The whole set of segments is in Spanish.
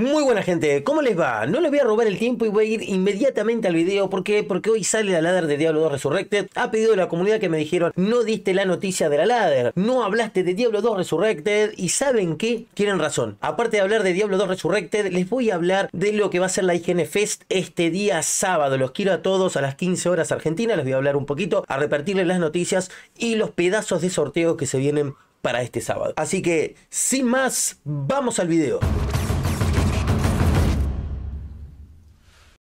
Muy buena gente, ¿cómo les va? No les voy a robar el tiempo y voy a ir inmediatamente al video. ¿Por qué? Porque hoy sale la ladder de Diablo 2 Resurrected. ha pedido la comunidad que me dijeron, no diste la noticia de la ladder, no hablaste de Diablo 2 Resurrected. Y ¿saben qué? Tienen razón. Aparte de hablar de Diablo 2 Resurrected, les voy a hablar de lo que va a ser la IGN Fest este día sábado. Los quiero a todos a las 15 horas argentinas. Les voy a hablar un poquito, a repartirles las noticias y los pedazos de sorteo que se vienen para este sábado. Así que, sin más, vamos al video.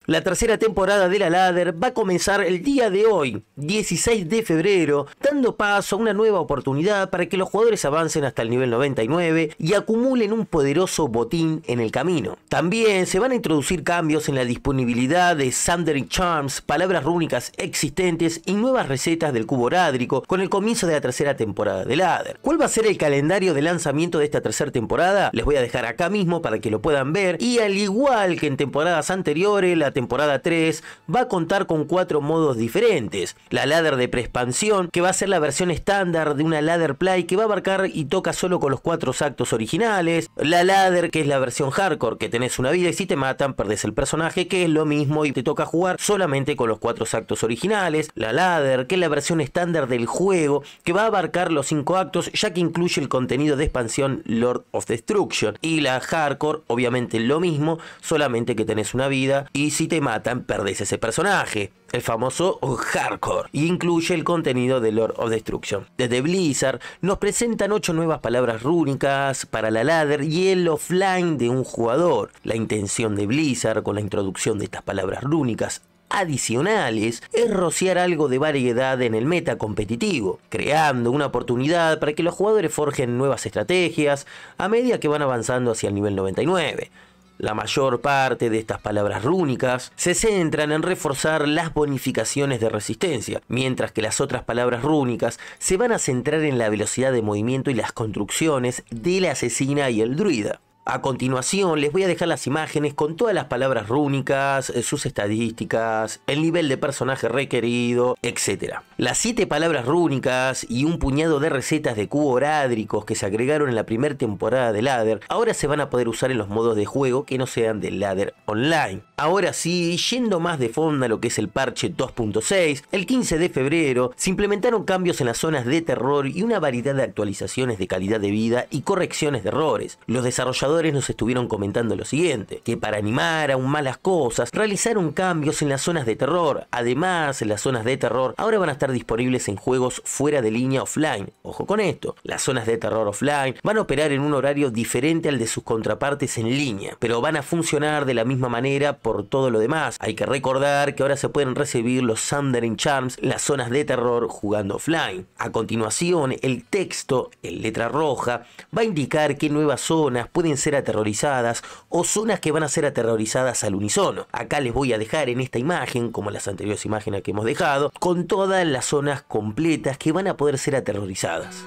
La tercera temporada de La Ladder va a comenzar el día de hoy, 16 de febrero, dando paso a una nueva oportunidad para que los jugadores avancen hasta el nivel 99 y acumulen un poderoso botín en el camino. También se van a introducir cambios en la disponibilidad de Sundering Charms, palabras rúnicas existentes y nuevas recetas del cubo orádrico con el comienzo de la tercera temporada de Ladder. ¿Cuál va a ser el calendario de lanzamiento de esta tercera temporada? Les voy a dejar acá mismo para que lo puedan ver y al igual que en temporadas anteriores, la temporada 3 va a contar con cuatro modos diferentes. La ladder de preexpansión, que va a ser la versión estándar de una ladder play que va a abarcar y toca solo con los cuatro actos originales. La ladder, que es la versión hardcore, que tenés una vida y si te matan perdés el personaje, que es lo mismo y te toca jugar solamente con los cuatro actos originales. La ladder, que es la versión estándar del juego, que va a abarcar los cinco actos, ya que incluye el contenido de expansión Lord of Destruction. Y la hardcore, obviamente lo mismo, solamente que tenés una vida y si te matan, perdés ese personaje, el famoso hardcore, y incluye el contenido de Lord of Destruction. Desde Blizzard nos presentan 8 nuevas palabras rúnicas para la ladder y el offline de un jugador. La intención de Blizzard con la introducción de estas palabras rúnicas adicionales es rociar algo de variedad en el meta competitivo, creando una oportunidad para que los jugadores forjen nuevas estrategias a medida que van avanzando hacia el nivel 99. La mayor parte de estas palabras rúnicas se centran en reforzar las bonificaciones de resistencia, mientras que las otras palabras rúnicas se van a centrar en la velocidad de movimiento y las construcciones de la asesina y el druida. A continuación les voy a dejar las imágenes con todas las palabras rúnicas, eh, sus estadísticas, el nivel de personaje requerido, etc. Las 7 palabras rúnicas y un puñado de recetas de cubo orádricos que se agregaron en la primera temporada de Ladder ahora se van a poder usar en los modos de juego que no sean de Ladder Online. Ahora sí, yendo más de fondo a lo que es el parche 2.6, el 15 de febrero se implementaron cambios en las zonas de terror y una variedad de actualizaciones de calidad de vida y correcciones de errores. Los desarrolladores nos estuvieron comentando lo siguiente, que para animar aún más las cosas, realizaron cambios en las zonas de terror. Además, las zonas de terror ahora van a estar disponibles en juegos fuera de línea offline. Ojo con esto, las zonas de terror offline van a operar en un horario diferente al de sus contrapartes en línea, pero van a funcionar de la misma manera por todo lo demás. Hay que recordar que ahora se pueden recibir los Sundering Charms, las zonas de terror jugando offline. A continuación, el texto, en letra roja, va a indicar qué nuevas zonas pueden ser aterrorizadas o zonas que van a ser aterrorizadas al unísono. Acá les voy a dejar en esta imagen, como las anteriores imágenes que hemos dejado, con todas las zonas completas que van a poder ser aterrorizadas.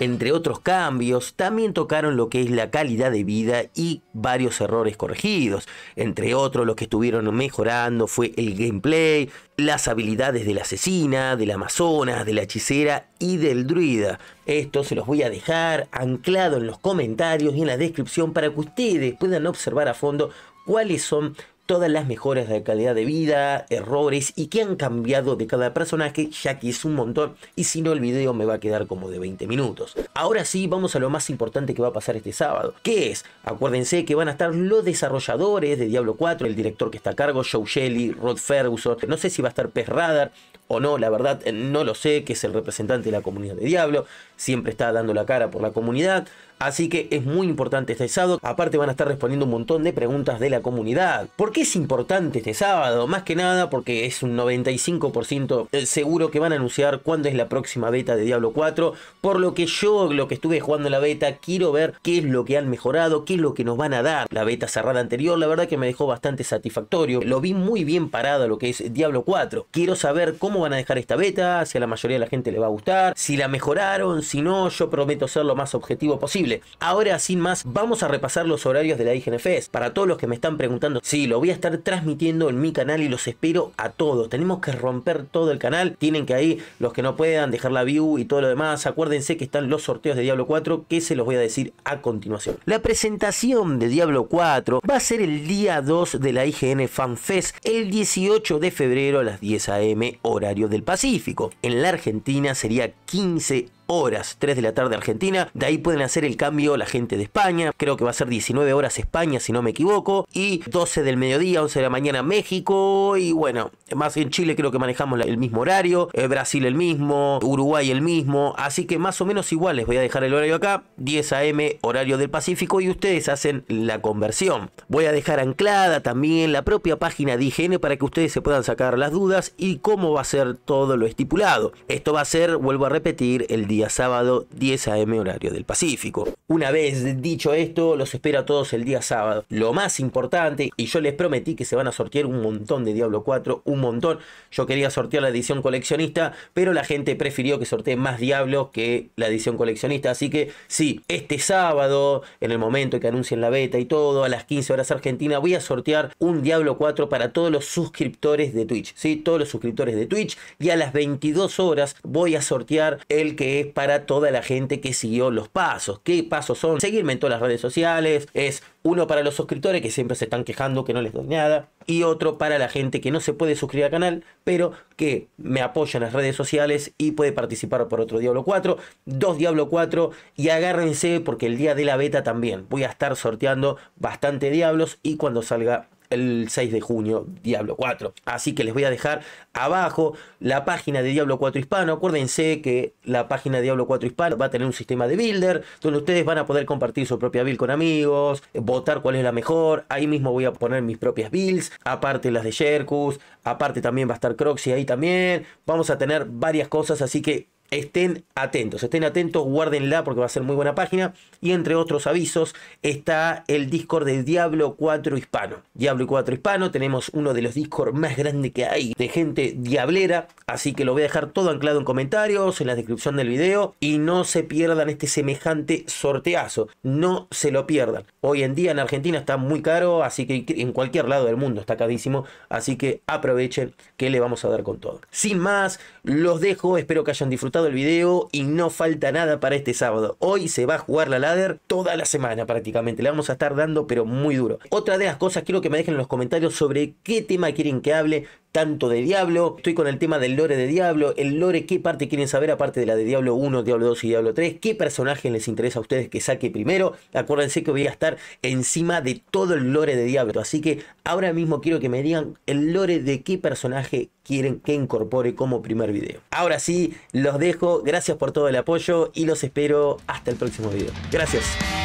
Entre otros cambios, también tocaron lo que es la calidad de vida y varios errores corregidos. Entre otros, los que estuvieron mejorando fue el gameplay, las habilidades de la asesina, la amazonas, de la hechicera y del druida. Esto se los voy a dejar anclado en los comentarios y en la descripción para que ustedes puedan observar a fondo cuáles son todas las mejoras de calidad de vida, errores y qué han cambiado de cada personaje, ya que es un montón y si no el video me va a quedar como de 20 minutos. Ahora sí, vamos a lo más importante que va a pasar este sábado, que es, acuérdense que van a estar los desarrolladores de Diablo 4, el director que está a cargo, Joe Shelly, Rod Ferguson, no sé si va a estar Pez Radar o no, la verdad eh, no lo sé, que es el representante de la comunidad de Diablo, siempre está dando la cara por la comunidad, así que es muy importante este sábado, aparte van a estar respondiendo un montón de preguntas de la comunidad. ¿Por qué es importante este sábado? Más que nada porque es un 95% eh, seguro que van a anunciar cuándo es la próxima beta de Diablo 4, por lo que yo, lo que estuve jugando la beta, quiero ver qué es lo que han mejorado, qué es lo que nos van a dar. La beta cerrada anterior, la verdad que me dejó bastante satisfactorio, lo vi muy bien parado lo que es Diablo 4, quiero saber cómo van a dejar esta beta, si a la mayoría de la gente le va a gustar, si la mejoraron, si no, yo prometo ser lo más objetivo posible. Ahora, sin más, vamos a repasar los horarios de la IGN Fest, Para todos los que me están preguntando, sí, lo voy a estar transmitiendo en mi canal y los espero a todos. Tenemos que romper todo el canal. Tienen que ahí, los que no puedan, dejar la view y todo lo demás. Acuérdense que están los sorteos de Diablo 4 que se los voy a decir a continuación. La presentación de Diablo 4 va a ser el día 2 de la IGN Fan Fest, el 18 de febrero a las 10 am hora del Pacífico. En la Argentina sería 15 horas, 3 de la tarde Argentina. De ahí pueden hacer el cambio la gente de España. Creo que va a ser 19 horas España, si no me equivoco. Y 12 del mediodía, 11 de la mañana México. Y bueno, más en Chile creo que manejamos el mismo horario. Eh, Brasil el mismo. Uruguay el mismo. Así que más o menos igual les voy a dejar el horario acá. 10 a.m. horario del Pacífico. Y ustedes hacen la conversión. Voy a dejar anclada también la propia página de higiene para que ustedes se puedan sacar las dudas y cómo va a ser todo lo estipulado. Esto va a ser, vuelvo a repetir, el día sábado 10 a.m. horario del Pacífico. Una vez dicho esto, los espero a todos el día sábado. Lo más importante, y yo les prometí que se van a sortear un montón de Diablo 4, un montón. Yo quería sortear la edición coleccionista, pero la gente prefirió que sortee más Diablo que la edición coleccionista. Así que sí, este sábado, en el momento que anuncien la beta y todo, a las 15 horas Argentina, voy a sortear un Diablo 4 para todos los suscriptores de Twitch. Sí, todos los suscriptores de Twitch. Y a las 22 horas voy a sortear el que es para toda la gente que siguió los pasos. ¿Qué pasos son? Seguirme en todas las redes sociales, es uno para los suscriptores que siempre se están quejando que no les doy nada. Y otro para la gente que no se puede suscribir al canal, pero que me apoya en las redes sociales y puede participar por otro Diablo 4. Dos Diablo 4 y agárrense porque el día de la beta también voy a estar sorteando bastante Diablos y cuando salga el 6 de junio, Diablo 4. Así que les voy a dejar abajo la página de Diablo 4 Hispano. Acuérdense que la página de Diablo 4 Hispano va a tener un sistema de builder donde ustedes van a poder compartir su propia build con amigos, eh, votar cuál es la mejor. Ahí mismo voy a poner mis propias builds, aparte las de Jerkus. aparte también va a estar Croxy ahí también. Vamos a tener varias cosas, así que Estén atentos, estén atentos, guárdenla porque va a ser muy buena página. Y entre otros avisos está el Discord de Diablo 4 Hispano. Diablo 4 Hispano, tenemos uno de los Discord más grandes que hay de gente diablera. Así que lo voy a dejar todo anclado en comentarios, en la descripción del video. Y no se pierdan este semejante sorteazo. No se lo pierdan. Hoy en día en Argentina está muy caro, así que en cualquier lado del mundo está carísimo. Así que aprovechen que le vamos a dar con todo. Sin más, los dejo. Espero que hayan disfrutado el video y no falta nada para este sábado. Hoy se va a jugar la ladder toda la semana prácticamente. la vamos a estar dando pero muy duro. Otra de las cosas quiero que me dejen en los comentarios sobre qué tema quieren que hable, tanto de Diablo. Estoy con el tema del lore de Diablo. El lore, ¿qué parte quieren saber aparte de la de Diablo 1, Diablo 2 y Diablo 3? ¿Qué personaje les interesa a ustedes que saque primero? Acuérdense que voy a estar encima de todo el lore de Diablo. Así que ahora mismo quiero que me digan el lore de qué personaje quieren que incorpore como primer video. Ahora sí, los dejo. Gracias por todo el apoyo y los espero hasta el próximo video. Gracias.